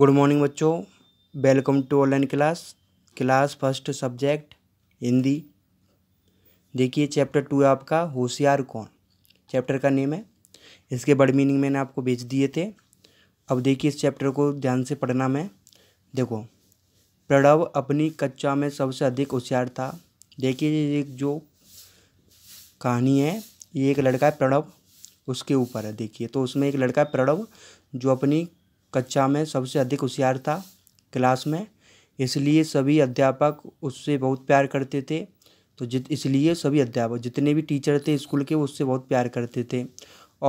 good morning बच्चों welcome to online class class first subject Hindi देखिए chapter to है आपका होशियार कौन चैप्टर का नेम है इसके बड़ मीनिंग मैंने आपको भेज दिए थे अब देखिए इस चैप्टर को ध्यान से पढ़ना मैं देखो प्रणव अपनी कक्षा में सबसे अधिक होशियार था देखिए एक जो कहानी है ये एक लड़का है प्रणव उसके ऊपर है देखिए तो उसमें एक लड़का है प्रणव जो अपनी कक्षा में सबसे अधिक होशियार था क्लास में इसलिए सभी अध्यापक उससे बहुत प्यार करते थे तो जित इसलिए सभी अध्यापक जितने भी टीचर थे स्कूल के वो उससे बहुत प्यार करते थे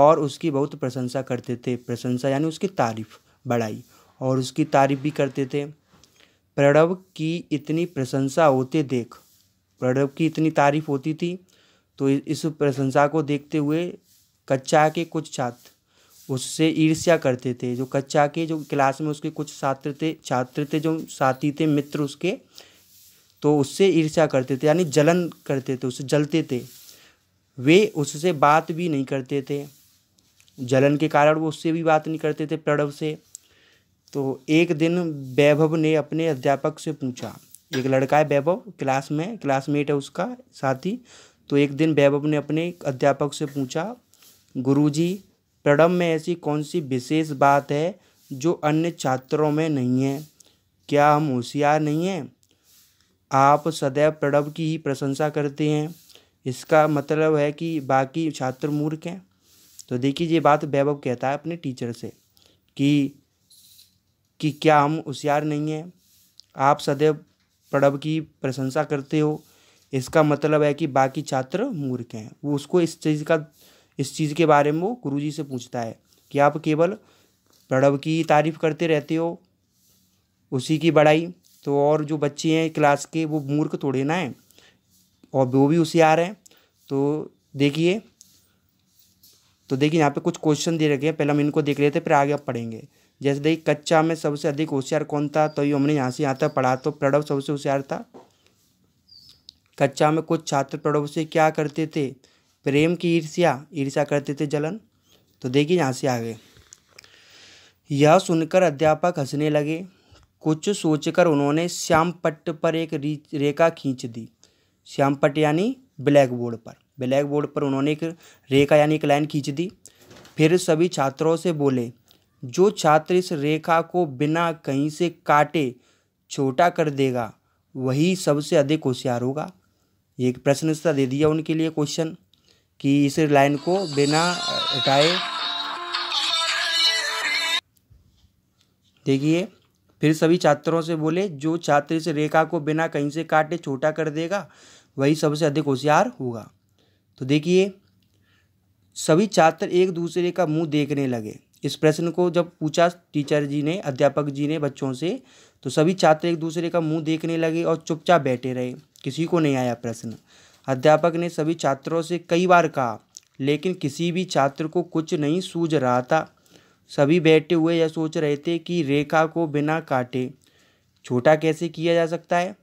और उसकी बहुत प्रशंसा करते थे प्रशंसा यानी उसकी तारीफ़ बढ़ाई और उसकी तारीफ़ भी करते थे प्रणव की इतनी प्रशंसा होते देख प्रणव की इतनी तारीफ़ होती थी तो इस प्रशंसा को देखते हुए कक्षा के कुछ छात्र उससे ईर्ष्या करते थे जो कक्षा के जो क्लास में उसके कुछ छात्र थे छात्र थे जो साथी थे मित्र उसके तो उससे ईर्ष्या करते थे यानी जलन करते थे उससे जलते थे वे उससे बात भी नहीं करते थे जलन के कारण वो उससे भी बात नहीं करते थे प्रणव से तो एक दिन वैभव ने अपने अध्यापक से पूछा एक लड़का है वैभव क्लास में क्लासमेट है उसका साथी तो एक दिन वैभव ने अपने अध्यापक से पूछा गुरुजी प्रणब में ऐसी कौन सी विशेष बात है जो अन्य छात्रों में नहीं है क्या हम होशियार नहीं हैं आप सदैव प्रणब की ही प्रशंसा करते हैं इसका मतलब है कि बाकी छात्र मूर्ख हैं तो देखिए ये बात वैभव कहता है अपने टीचर से कि कि क्या हम होशियार नहीं हैं आप सदैव प्रणब की प्रशंसा करते हो इसका मतलब है कि बाकी छात्र मूर्ख हैं वो उसको इस चीज़ का इस चीज़ के बारे में वो जी से पूछता है कि आप केवल प्रणव की तारीफ करते रहते हो उसी की बड़ाई तो और जो बच्चे हैं क्लास के वो मूर्ख थोड़े ना हैं और वो भी उसी आ रहे हैं तो देखिए तो देखिए यहाँ पे कुछ क्वेश्चन दे रखे हैं पहले हम इनको देख लेते हैं फिर आगे आप पढ़ेंगे जैसे देखिए कच्चा में सबसे अधिक होशियार कौन था तो ये हमने यहाँ से यहाँ तक पढ़ा तो प्रणव सबसे होशियार था कच्चा में कुछ छात्र प्रणव से क्या करते थे प्रेम की ईर्ष्या ईर्ष्या करते थे जलन तो देखिए यहाँ से आगे यह सुनकर अध्यापक हंसने लगे कुछ सोचकर उन्होंने श्यामपट्ट पर एक रेखा खींच दी श्यामपट्ट यानी ब्लैक बोर्ड पर ब्लैक बोर्ड पर उन्होंने एक रेखा यानी एक लाइन खींच दी फिर सभी छात्रों से बोले जो छात्र इस रेखा को बिना कहीं से काटे छोटा कर देगा वही सबसे अधिक होशियार होगा एक प्रश्न दे दिया उनके लिए क्वेश्चन कि इस लाइन को बिना हटाए देखिए फिर सभी छात्रों से बोले जो छात्र इस रेखा को बिना कहीं से काटे छोटा कर देगा वही सबसे अधिक होशियार होगा तो देखिए सभी छात्र एक दूसरे का मुंह देखने लगे इस प्रश्न को जब पूछा टीचर जी ने अध्यापक जी ने बच्चों से तो सभी छात्र एक दूसरे का मुंह देखने लगे और चुपचाप बैठे रहे किसी को नहीं आया प्रश्न अध्यापक ने सभी छात्रों से कई बार कहा लेकिन किसी भी छात्र को कुछ नहीं सूझ रहा था सभी बैठे हुए यह सोच रहे थे कि रेखा को बिना काटे छोटा कैसे किया जा सकता है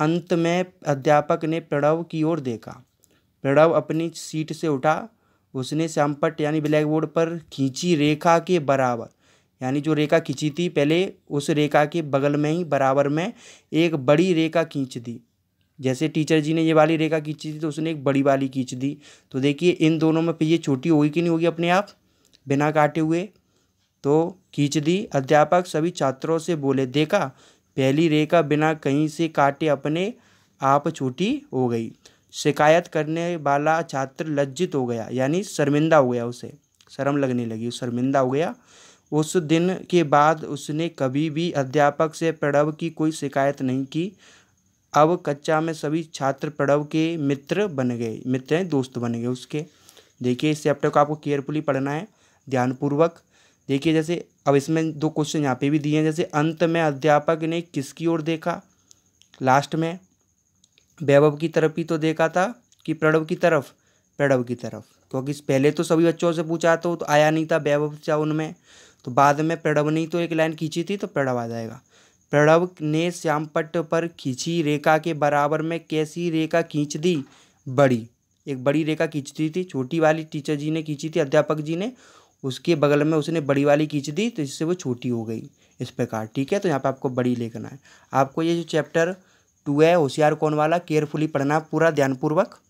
अंत में अध्यापक ने प्रणव की ओर देखा प्रणव अपनी सीट से उठा उसने श्यामपट यानी ब्लैक बोर्ड पर खींची रेखा के बराबर यानी जो रेखा खींची थी पहले उस रेखा के बगल में ही बराबर में एक बड़ी रेखा खींच दी जैसे टीचर जी ने ये वाली रेखा खींची थी तो उसने एक बड़ी वाली खींच दी तो देखिए इन दोनों में ये छोटी होगी कि नहीं होगी अपने आप बिना काटे हुए तो खींच दी अध्यापक सभी छात्रों से बोले देखा पहली रेखा बिना कहीं से काटे अपने आप छोटी हो गई शिकायत करने वाला छात्र लज्जित हो गया यानी शर्मिंदा हो गया उसे शर्म लगने लगी शर्मिंदा हो गया उस दिन के बाद उसने कभी भी अध्यापक से प्रणव की कोई शिकायत नहीं की अब कक्षा में सभी छात्र प्रणव के मित्र बन गए मित्र हैं दोस्त बन गए उसके देखिए इस चैप्टर को आपको केयरफुली पढ़ना है ध्यानपूर्वक देखिए जैसे अब इसमें दो क्वेश्चन यहाँ पे भी दिए हैं जैसे अंत में अध्यापक ने किसकी ओर देखा लास्ट में वैभव की तरफ ही तो देखा था कि प्रणव की तरफ प्रणव की तरफ क्योंकि पहले तो सभी बच्चों से पूछा तो, तो आया नहीं था वैभव चाह उनमें तो बाद में प्रणव ने तो एक लाइन खींची थी तो प्रणव आ जाएगा प्रणव ने श्यामपट्ट पर खींची रेखा के बराबर में कैसी रेखा खींच दी बड़ी एक बड़ी रेखा खींचती थी छोटी वाली टीचर जी ने खींची थी अध्यापक जी ने उसके बगल में उसने बड़ी वाली खींच दी तो इससे वो छोटी हो गई इस प्रकार ठीक है तो यहाँ पे आपको बड़ी लिखना है आपको ये जो चैप्टर टू है होशियार कौन वाला केयरफुली पढ़ना पूरा ध्यानपूर्वक